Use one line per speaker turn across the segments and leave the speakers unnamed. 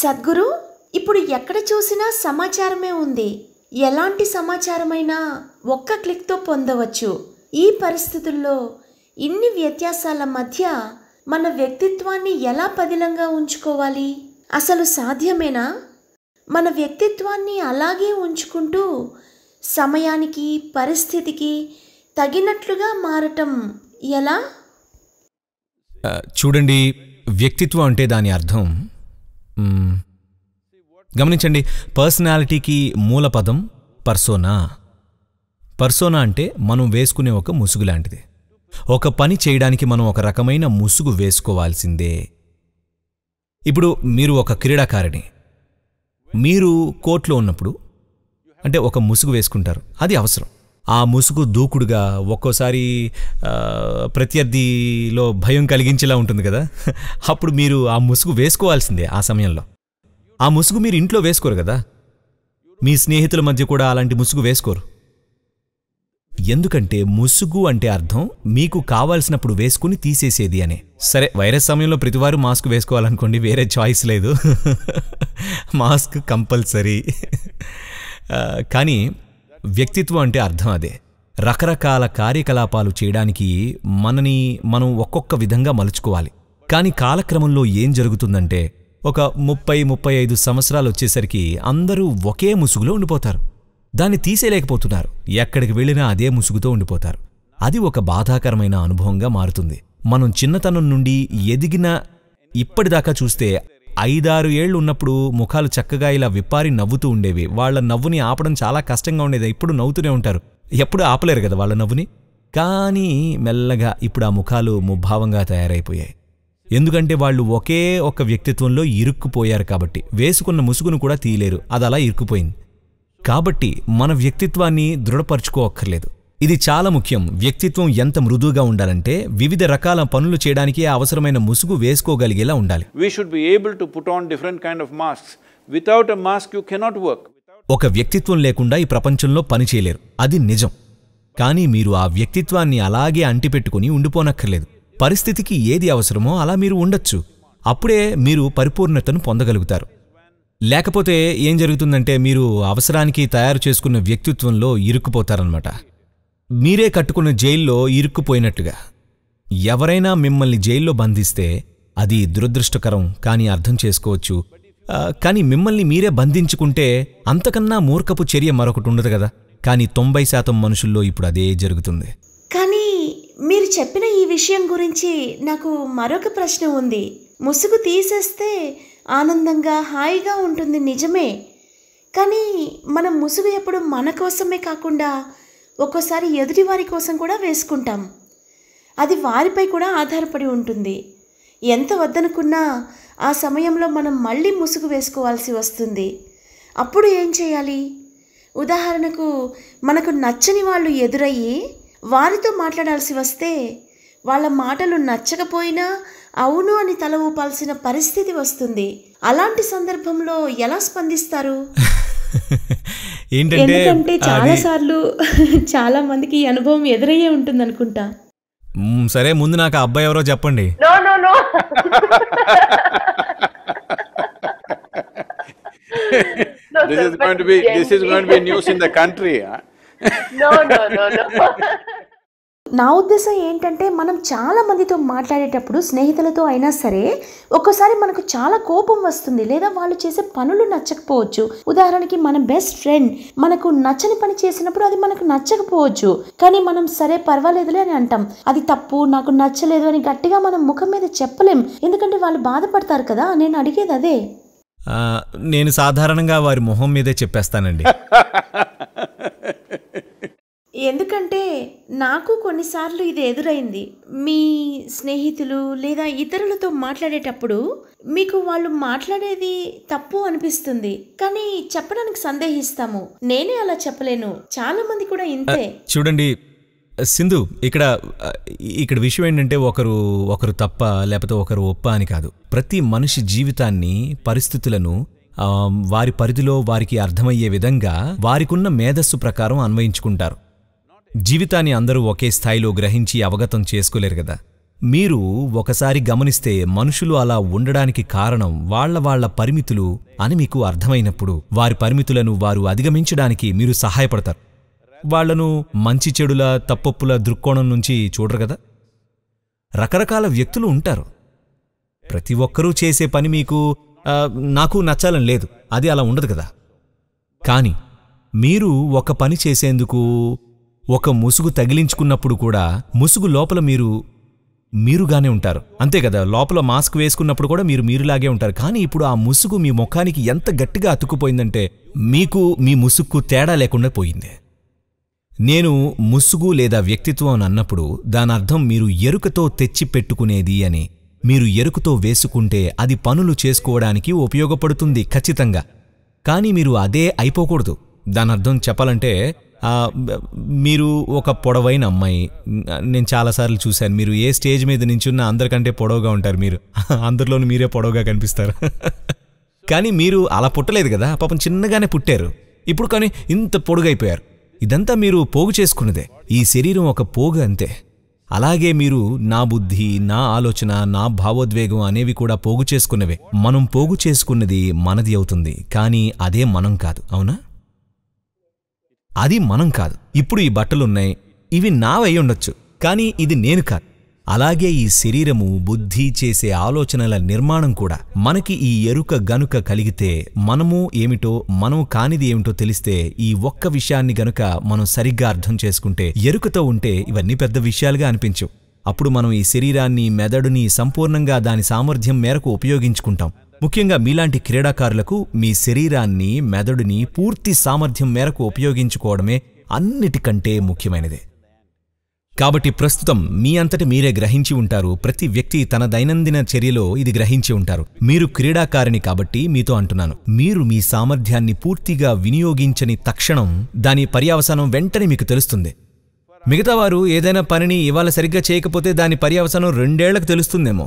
సద్గురు ఇప్పుడు ఎక్కడ చూసినా సమాచారమే ఉంది ఎలాంటి సమాచారమైనా ఒక్క క్లిక్తో పొందవచ్చు ఈ పరిస్థితుల్లో ఇన్ని వ్యత్యాసాల మధ్య మన వ్యక్తిత్వాన్ని ఎలా పదిలంగా ఉంచుకోవాలి అసలు సాధ్యమేనా మన వ్యక్తిత్వాన్ని అలాగే ఉంచుకుంటూ సమయానికి పరిస్థితికి తగినట్లుగా మారటం ఎలా
చూడండి వ్యక్తిత్వం అంటే దాని అర్థం గమనించండి పర్సనాలిటీకి మూల పదం పర్సోనా పర్సోనా అంటే మనం వేసుకునే ఒక ముసుగు లాంటిది ఒక పని చేయడానికి మనం ఒక రకమైన ముసుగు వేసుకోవాల్సిందే ఇప్పుడు మీరు ఒక క్రీడాకారిణి మీరు కోర్టులో ఉన్నప్పుడు అంటే ఒక ముసుగు వేసుకుంటారు అది అవసరం ఆ ముసుగు దూకుడుగా ఒక్కోసారి ప్రత్యర్థిలో భయం కలిగించేలా ఉంటుంది కదా అప్పుడు మీరు ఆ ముసుగు వేసుకోవాల్సిందే ఆ సమయంలో ఆ ముసుగు మీరు ఇంట్లో వేసుకోరు కదా మీ స్నేహితుల మధ్య కూడా అలాంటి ముసుగు వేసుకోరు ఎందుకంటే ముసుగు అంటే అర్థం మీకు కావాల్సినప్పుడు వేసుకుని తీసేసేది అనే సరే వైరస్ సమయంలో ప్రతివారు మాస్క్ వేసుకోవాలనుకోండి వేరే చాయిస్ లేదు మాస్క్ కంపల్సరీ కానీ వ్యక్తిత్వం అంటే అర్థం అదే రకరకాల కార్యకలాపాలు చేయడానికి మనని మనం ఒక్కొక్క విధంగా మలుచుకోవాలి కానీ కాలక్రమంలో ఏం జరుగుతుందంటే ఒక ముప్పై ముప్పై ఐదు సంవత్సరాలు వచ్చేసరికి అందరూ ఒకే ముసుగులో ఉండిపోతారు దాన్ని తీసేయలేకపోతున్నారు ఎక్కడికి వెళ్ళినా అదే ముసుగుతో ఉండిపోతారు అది ఒక బాధాకరమైన అనుభవంగా మారుతుంది మనం చిన్నతనం నుండి ఎదిగిన ఇప్పటిదాకా చూస్తే ఐదారు ఏళ్ళు ఉన్నప్పుడు ముఖాలు చక్కగా ఇలా విప్పారి నవ్వుతూ ఉండేవి వాళ్ళ నవ్వుని ఆపడం చాలా కష్టంగా ఉండేది ఇప్పుడు నవ్వుతూనే ఉంటారు ఎప్పుడు ఆపలేరు కదా వాళ్ళ నవ్వుని కానీ మెల్లగా ఇప్పుడు ఆ ముఖాలు ముభావంగా తయారైపోయాయి ఎందుకంటే వాళ్ళు ఒకే ఒక వ్యక్తిత్వంలో ఇరుక్కుపోయారు కాబట్టి వేసుకున్న ముసుగును కూడా తీయలేరు అది అలా ఇరుక్కుపోయింది కాబట్టి మన వ్యక్తిత్వాన్ని దృఢపరుచుకోవక్కర్లేదు ఇది చాలా ముఖ్యం వ్యక్తిత్వం ఎంత మృదువుగా ఉండాలంటే వివిధ రకాల పనులు చేయడానికి అవసరమైన ముసుగు వేసుకోగలిగేలా ఉండాలి we should be able to put on different kind of mask without a mask you cannot work ఒక వ్యక్తిత్వం లేకుండా ఈ ప్రపంచంలో పనిచేయలేరు అది నిజం కానీ మీరు ఆ వ్యక్తిత్వాన్ని అలాగే అంటిపెట్టుకుని ఉండిపోనక్కర్లేదు పరిస్థితికి ఏది అవసరమో అలా మీరు ఉండొచ్చు అప్పుడే మీరు పరిపూర్ణతను పొందగలుగుతారు లేకపోతే ఏం జరుగుతుందంటే మీరు అవసరానికి తయారు చేసుకున్న వ్యక్తిత్వంలో ఇరుక్కుపోతారనమాట మీరే కట్టుకున్న జైల్లో ఇరుక్కుపోయినట్టుగా ఎవరైనా మిమ్మల్ని జైల్లో బంధిస్తే అది దురదృష్టకరం కానీ అర్థం చేసుకోవచ్చు కానీ మిమ్మల్ని మీరే బంధించుకుంటే అంతకన్నా మూర్ఖపు చర్య మరొకటి ఉండదు కదా కానీ తొంభై శాతం మనుషుల్లో ఇప్పుడు అదే జరుగుతుంది
కానీ మీరు చెప్పిన ఈ విషయం గురించి నాకు మరొక ప్రశ్న ఉంది ముసుగు తీసేస్తే ఆనందంగా హాయిగా ఉంటుంది నిజమే కానీ మన ముసుగు ఎప్పుడు మన కోసమే కాకుండా ఒక్కోసారి వారి కోసం కూడా వేసుకుంటాం అది వారిపై కూడా ఆధారపడి ఉంటుంది ఎంత వద్దనుకున్నా ఆ సమయంలో మనం మళ్ళీ ముసుగు వేసుకోవాల్సి వస్తుంది అప్పుడు ఏం చేయాలి ఉదాహరణకు మనకు నచ్చని వాళ్ళు ఎదురయ్యి వారితో మాట్లాడాల్సి వస్తే వాళ్ళ మాటలు నచ్చకపోయినా అవును అని తల ఊపాల్సిన పరిస్థితి వస్తుంది అలాంటి సందర్భంలో ఎలా స్పందిస్తారు
ఏంటంటే చాలా
సార్లు చాలా మందికి అనుభవం ఎదురయ్యే ఉంటుంది అనుకుంటా
సరే ముందు నాకు ఆ అబ్బాయి ఎవరో చెప్పండి కంట్రీ
నో నో నో నా ఉద్దేశం ఏంటంటే మనం చాలా మందితో మాట్లాడేటప్పుడు స్నేహితులతో అయినా సరే ఒక్కోసారి మనకు చాలా కోపం వస్తుంది లేదా వాళ్ళు చేసే పనులు నచ్చకపోవచ్చు ఉదాహరణకి మన బెస్ట్ ఫ్రెండ్ మనకు నచ్చని పని చేసినప్పుడు అది మనకు నచ్చకపోవచ్చు కానీ మనం సరే పర్వాలేదులే అని అంటాం అది తప్పు నాకు నచ్చలేదు అని గట్టిగా మనం ముఖం మీద చెప్పలేం ఎందుకంటే వాళ్ళు బాధపడతారు కదా నేను అడిగేది అదే
నేను సాధారణంగా వారి మొహం మీదే చెప్పేస్తానండి
నాకు కొన్నిసార్లు ఇది ఎదురైంది మీ స్నేహితులు లేదా ఇతరులతో మాట్లాడేటప్పుడు మీకు వాళ్ళు మాట్లాడేది తప్పు అనిపిస్తుంది కానీ చెప్పడానికి సందేహిస్తాము నేనే అలా చెప్పలేను చాలా మంది కూడా ఇంతే
చూడండి సింధు ఇక్కడ ఇక్కడ విషయం ఏంటంటే ఒకరు ఒకరు తప్ప లేకపోతే ఒకరు ఒప్ప అని కాదు ప్రతి మనిషి జీవితాన్ని పరిస్థితులను వారి పరిధిలో వారికి అర్థమయ్యే విధంగా వారికున్న మేధస్సు ప్రకారం అన్వయించుకుంటారు జీవితాన్ని అందరూ ఒకే స్థాయిలో గ్రహించి అవగతం చేసుకోలేరు కదా మీరు ఒకసారి గమనిస్తే మనుషులు అలా ఉండడానికి కారణం వాళ్ల వాళ్ల పరిమితులు అని మీకు అర్థమైనప్పుడు వారి పరిమితులను వారు అధిగమించడానికి మీరు సహాయపడతారు వాళ్లను మంచి చెడుల తప్పొప్పుల దృక్కోణం నుంచి చూడరు కదా రకరకాల వ్యక్తులు ఉంటారు ప్రతి ఒక్కరూ చేసే పని మీకు నాకు నచ్చాలని లేదు అది అలా ఉండదు కదా కానీ మీరు ఒక పని చేసేందుకు ఒక ముసుగు తగిలించుకున్నప్పుడు కూడా ముసుగు లోపల మీరు మీరుగానే ఉంటారు అంతే కదా లోపల మాస్క్ వేసుకున్నప్పుడు కూడా మీరు మీరులాగే ఉంటారు కానీ ఇప్పుడు ఆ ముసుగు మీ ముఖానికి ఎంత గట్టిగా అతుక్కుపోయిందంటే మీకు మీ ముసుగుకు తేడా లేకుండా పోయింది నేను ముసుగు లేదా వ్యక్తిత్వం అని అన్నప్పుడు దానర్థం మీరు ఎరుకతో తెచ్చి పెట్టుకునేది అని మీరు ఎరుకతో వేసుకుంటే అది పనులు చేసుకోవడానికి ఉపయోగపడుతుంది ఖచ్చితంగా కానీ మీరు అదే అయిపోకూడదు దానర్థం చెప్పాలంటే మీరు ఒక పొడవైన అమ్మాయి నేను చాలాసార్లు చూశాను మీరు ఏ స్టేజ్ మీద నించున్నా అందరికంటే పొడవుగా ఉంటారు మీరు అందరిలోనూ మీరే పొడవుగా కనిపిస్తారు కానీ మీరు అలా పుట్టలేదు కదా పాపం చిన్నగానే పుట్టారు ఇప్పుడు కానీ ఇంత పొడుగైపోయారు ఇదంతా మీరు పోగు చేసుకున్నదే ఈ శరీరం ఒక పోగు అంతే అలాగే మీరు నా బుద్ధి నా ఆలోచన నా భావోద్వేగం అనేవి కూడా పోగు చేసుకున్నవే మనం పోగు చేసుకున్నది మనది అవుతుంది కానీ అదే మనం కాదు అవునా అది మనం కాదు ఇప్పుడు ఈ బట్టలున్నాయి ఇవి నావై ఉండొచ్చు కానీ ఇది నేను కాదు అలాగే ఈ శరీరము బుద్ధి చేసే ఆలోచనల నిర్మాణం కూడా మనకి ఈ ఎరుక గనుక కలిగితే మనము ఏమిటో మనం కానిది ఏమిటో తెలిస్తే ఈ ఒక్క విషయాన్ని గనుక మనం సరిగ్గా అర్థం చేసుకుంటే ఎరుకతో ఉంటే ఇవన్నీ పెద్ద విషయాలుగా అనిపించవు అప్పుడు మనం ఈ శరీరాన్ని మెదడుని సంపూర్ణంగా దాని సామర్థ్యం మేరకు ఉపయోగించుకుంటాం ముఖ్యంగా మీలాంటి క్రీడాకారులకు మీ శరీరాన్ని మెదడుని పూర్తి సామర్థ్యం మేరకు ఉపయోగించుకోవడమే అన్నిటికంటే ముఖ్యమైనదే కాబట్టి ప్రస్తుతం మీ అంతటి మీరే గ్రహించి ఉంటారు ప్రతి వ్యక్తి తన దైనందిన చర్యలో ఇది గ్రహించి ఉంటారు మీరు క్రీడాకారిణి కాబట్టి మీతో అంటున్నాను మీరు మీ సామర్థ్యాన్ని పూర్తిగా వినియోగించని తక్షణం దాని పర్యావసానం వెంటనే మీకు తెలుస్తుంది మిగతావారు ఏదైనా పనిని ఇవాళ సరిగ్గా చేయకపోతే దాని పర్యావసానం రెండేళ్లకు తెలుస్తుందేమో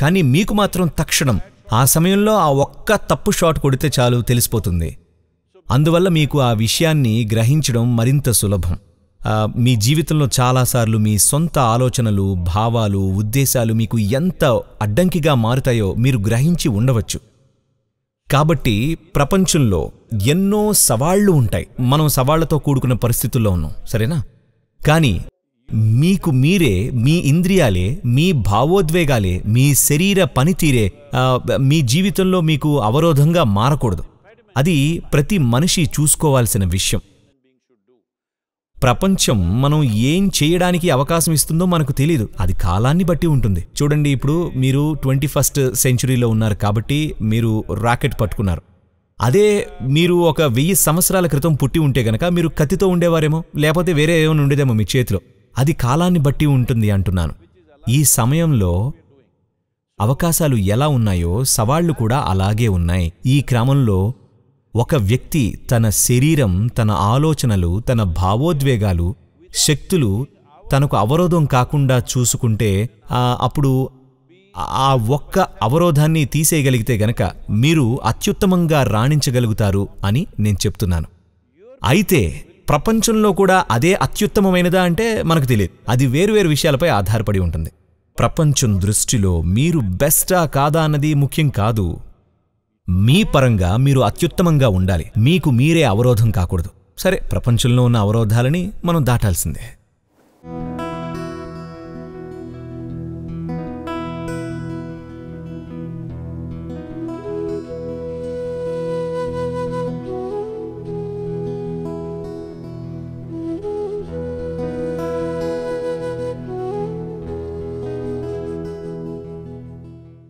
కానీ మీకు మాత్రం తక్షణం ఆ సమయంలో ఆ ఒక్క తప్పు షాట్ కొడితే చాలు తెలిసిపోతుంది అందువల్ల మీకు ఆ విషయాన్ని గ్రహించడం మరింత సులభం మీ జీవితంలో చాలాసార్లు మీ సొంత ఆలోచనలు భావాలు ఉద్దేశాలు మీకు ఎంత అడ్డంకిగా మారుతాయో మీరు గ్రహించి ఉండవచ్చు కాబట్టి ప్రపంచంలో ఎన్నో సవాళ్లు ఉంటాయి మనం సవాళ్లతో కూడుకున్న పరిస్థితుల్లో ఉన్నాం సరేనా కానీ మీకు మీరే మీ ఇంద్రియాలే మీ భావోద్వేగాలే మీ శరీర పనితీరే మీ జీవితంలో మీకు అవరోధంగా మారకూడదు అది ప్రతి మనిషి చూసుకోవాల్సిన విషయం ప్రపంచం మనం ఏం చేయడానికి అవకాశం ఇస్తుందో మనకు తెలియదు అది కాలాన్ని బట్టి ఉంటుంది చూడండి ఇప్పుడు మీరు ట్వంటీ ఫస్ట్ సెంచురీలో ఉన్నారు కాబట్టి మీరు రాకెట్ పట్టుకున్నారు అదే మీరు ఒక వెయ్యి సంవత్సరాల క్రితం పుట్టి ఉంటే గనక మీరు కత్తితో ఉండేవారేమో లేకపోతే వేరే ఏమైనా ఉండేదేమో మీ చేతిలో అది కాలాన్ని బట్టి ఉంటుంది అంటున్నాను ఈ సమయంలో అవకాశాలు ఎలా ఉన్నాయో సవాళ్లు కూడా అలాగే ఉన్నాయి ఈ క్రమంలో ఒక వ్యక్తి తన శరీరం తన ఆలోచనలు తన భావోద్వేగాలు శక్తులు తనకు అవరోధం కాకుండా చూసుకుంటే అప్పుడు ఆ ఒక్క అవరోధాన్ని తీసేయగలిగితే గనక మీరు అత్యుత్తమంగా రాణించగలుగుతారు అని నేను చెప్తున్నాను అయితే ప్రపంచంలో కూడా అదే అత్యుత్తమమైనదా అంటే మనకు తెలియదు అది వేరువేరు విషయాలపై ఆధారపడి ఉంటుంది ప్రపంచం దృష్టిలో మీరు బెస్టా కాదా అన్నది ముఖ్యం కాదు మీ పరంగా మీరు అత్యుత్తమంగా ఉండాలి మీకు మీరే అవరోధం కాకూడదు సరే ప్రపంచంలో ఉన్న అవరోధాలని మనం దాటాల్సిందే